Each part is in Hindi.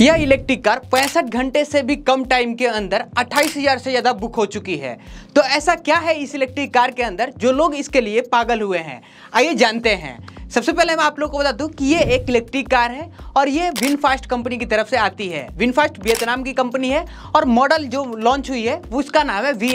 यह इलेक्ट्रिक कार पैंसठ घंटे से भी कम टाइम के अंदर 28,000 से ज़्यादा बुक हो चुकी है तो ऐसा क्या है इस इलेक्ट्रिक कार के अंदर जो लोग इसके लिए पागल हुए हैं आइए जानते हैं सबसे पहले मैं आप लोग को बता दूं कि ये एक इलेक्ट्रिक कार है और ये विनफास्ट कंपनी की तरफ से आती है विनफास्ट वियतनाम की कंपनी है और मॉडल जो लॉन्च हुई है उसका नाम है वी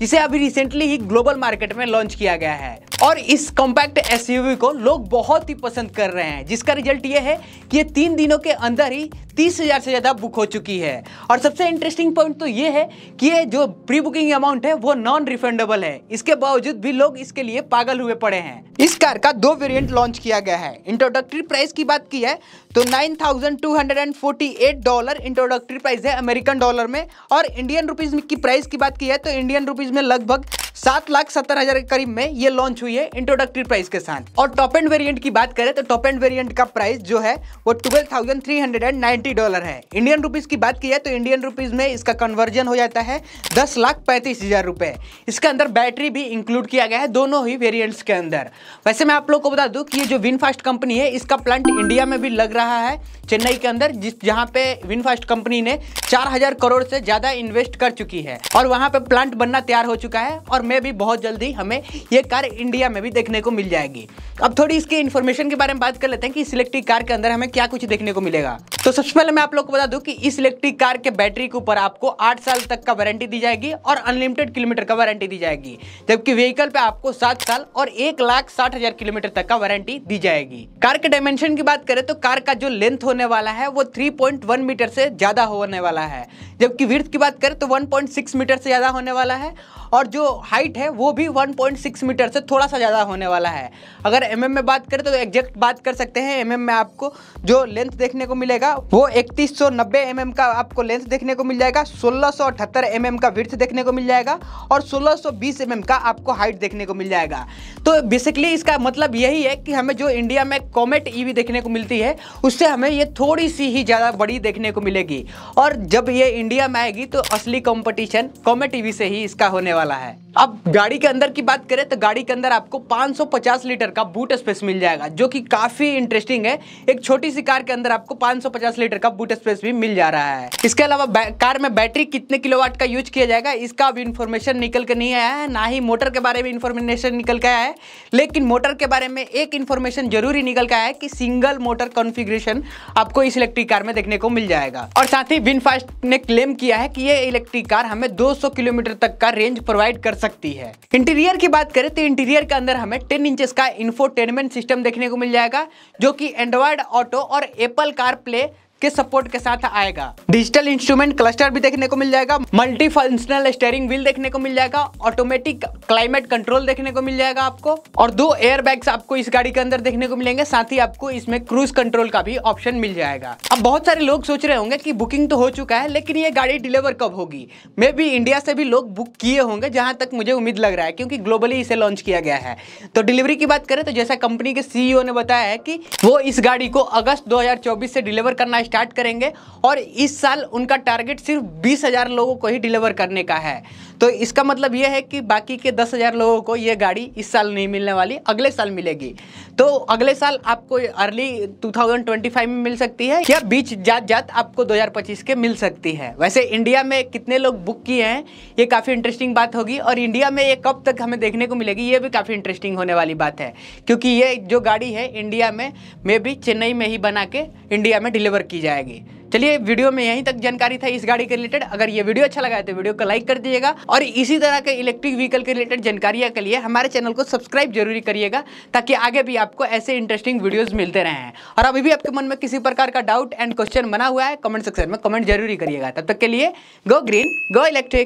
जिसे अभी रिसेंटली ही ग्लोबल मार्केट में लॉन्च किया गया है और इस कॉम्पैक्ट एसयूवी को लोग बहुत ही पसंद कर रहे हैं जिसका रिजल्ट ये है कि ये तीन दिनों के अंदर ही तीस हज़ार से ज़्यादा बुक हो चुकी है और सबसे इंटरेस्टिंग पॉइंट तो ये है कि ये जो प्री बुकिंग अमाउंट है वो नॉन रिफंडेबल है इसके बावजूद भी लोग इसके लिए पागल हुए पड़े हैं इस कार का दो वेरिएंट लॉन्च किया गया है इंट्रोडक्टरी प्राइस की बात की है तो 9,248 डॉलर इंट्रोडक्टरी प्राइस है अमेरिकन डॉलर में और इंडियन रुपीज की प्राइस की बात की है तो इंडियन रुपीज में लगभग सात लाख सत्तर हजार के करीब में ये लॉन्च हुई है इंट्रोडक्टरी प्राइस के साथ और टॉप एंड वेरिएंट की बात करें तो टॉप एंड वेरिएंट का प्राइस जो है वो ट्वेल्व डॉलर है इंडियन रुपीज की बात की जाए तो इंडियन रुपीज में इसका कन्वर्जन हो जाता है दस लाख पैंतीस हजार रुपए इसके अंदर बैटरी भी इंक्लूड किया गया है दोनों ही वेरियंट्स के अंदर वैसे मैं आप लोग को बता दू की जो विनफास्ट कंपनी है इसका प्लांट इंडिया में भी लग रहा है चेन्नई के अंदर जिस जहाँ पे विनफास्ट कंपनी ने चार करोड़ से ज्यादा इन्वेस्ट कर चुकी है और वहां पर प्लांट बनना तैयार हो चुका है और मैं भी बहुत जल्दी हमें ये कार इंडिया इंडिया में भी देखने को मिल जाएगी अब थोड़ी इसके इन्फॉर्मेशन के बारे में बात कर लेते हैं कि इस इलेक्ट्रिक कार के अंदर हमें क्या कुछ देखने को मिलेगा तो सबसे पहले मैं आप लोग को बता दूं कि इस इलेक्ट्रिक कार के बैटरी के ऊपर आपको आठ साल तक का वारंटी दी जाएगी और अनलिमिटेड किलोमीटर का वारंटी दी जाएगी जबकि व्हीकल पे आपको सात साल और एक लाख साठ हजार किलोमीटर तक का वारंटी दी जाएगी कार के डायमेंशन की बात करें तो कार का जो लेंथ होने वाला है वो थ्री पॉइंट वन मीटर से ज्यादा होने वाला है जबकि विर्थ की बात करें तो वन पॉइंट सिक्स मीटर से ज्यादा होने वाला है और जो हाइट है वो भी वन पॉइंट सिक्स मीटर से थोड़ा थोड़ा सा ज़्यादा होने वाला है अगर एम mm में बात करें तो एग्जैक्ट बात कर सकते हैं एम mm में आपको जो लेंथ देखने को मिलेगा वो इकतीस सौ mm का आपको लेंथ देखने को मिल जाएगा सोलह सौ अठहत्तर mm का विर्थ देखने को मिल जाएगा और सोलह सौ mm का आपको हाइट देखने को मिल जाएगा तो बेसिकली इसका मतलब यही है कि हमें जो इंडिया में कॉमेट ईवी e देखने को मिलती है उससे हमें ये थोड़ी सी ही ज़्यादा बड़ी देखने को मिलेगी और जब ये इंडिया में आएगी तो असली कॉम्पिटिशन कॉमेट ईवी से ही इसका होने वाला है अब गाड़ी के अंदर की बात करें तो गाड़ी के अंदर आपको 550 लीटर का बूट स्पेस मिल जाएगा जो कि काफ़ी इंटरेस्टिंग है एक छोटी सी कार के अंदर आपको 550 लीटर का बूट स्पेस भी मिल जा रहा है इसके अलावा कार में बैटरी कितने किलोवाट का यूज किया जाएगा इसका अब इन्फॉर्मेशन निकल के नहीं आया है ना ही मोटर के बारे में इन्फॉर्मेशन निकल के आया है लेकिन मोटर के बारे में एक इन्फॉर्मेशन जरूरी निकल के आया है कि सिंगल मोटर कॉन्फिग्रेशन आपको इस इलेक्ट्रिक कार में देखने को मिल जाएगा और साथ ही विनफास्ट ने क्लेम किया है कि ये इलेक्ट्रिक कार हमें दो किलोमीटर तक का रेंज प्रोवाइड कर सकते सकती है इंटीरियर की बात करें तो इंटीरियर के अंदर हमें टेन इंचेस का इन्फोटेनमेंट सिस्टम देखने को मिल जाएगा जो कि एंड्रॉयड ऑटो और एप्पल कार प्ले के सपोर्ट के साथ आएगा डिजिटल इंस्ट्रूमेंट क्लस्टर भी देखने को मिल जाएगा मल्टी फंक्शनल स्टेयरिंग व्हील देखने को मिल जाएगा ऑटोमेटिक क्लाइमेट कंट्रोल देखने को मिल जाएगा आपको और दो एयर बैग्स आपको इस गाड़ी के अंदर देखने को मिलेंगे साथ ही आपको इसमें क्रूज कंट्रोल का भी ऑप्शन मिल जाएगा अब बहुत सारे लोग सोच रहे होंगे की बुकिंग तो हो चुका है लेकिन ये गाड़ी डिलीवर कब होगी मे भी इंडिया से भी लोग बुक किए होंगे जहां तक मुझे उम्मीद लग रहा है क्योंकि ग्लोबली इसे लॉन्च किया गया है तो डिलीवरी की बात करें तो जैसा कंपनी के सीईओ ने बताया है कि वो इस गाड़ी को अगस्त दो से डिलीवर करना स्टार्ट करेंगे और इस साल उनका टारगेट सिर्फ बीस हज़ार लोगों को ही डिलीवर करने का है तो इसका मतलब ये है कि बाकी के दस हज़ार लोगों को ये गाड़ी इस साल नहीं मिलने वाली अगले साल मिलेगी तो अगले साल आपको अर्ली 2025 में मिल सकती है या बीच जात जात आपको 2025 के मिल सकती है वैसे इंडिया में कितने लोग बुक किए हैं ये काफ़ी इंटरेस्टिंग बात होगी और इंडिया में ये कब तक हमें देखने को मिलेगी ये भी काफ़ी इंटरेस्टिंग होने वाली बात है क्योंकि ये जो गाड़ी है इंडिया में मे भी चेन्नई में ही बना के इंडिया में डिलीवर की की जाएगी चलिए वीडियो में यहीं तक जानकारी था इस गाड़ी के रिलेटेड अगर ये वीडियो अच्छा लगा है तो वीडियो को लाइक कर दीजिएगा और इसी तरह के इलेक्ट्रिक व्हीकल के रिलेटेड जानकारियाँ के लिए हमारे चैनल को सब्सक्राइब जरूरी करिएगा ताकि आगे भी आपको ऐसे इंटरेस्टिंग वीडियोज मिलते रहें और अभी भी आपके मन में किसी प्रकार का डाउट एंड क्वेश्चन बना हुआ है कमेंट सेक्शन में कमेंट जरूरी करिएगा तब तक के लिए गो ग्रीन गो इलेक्ट्रिक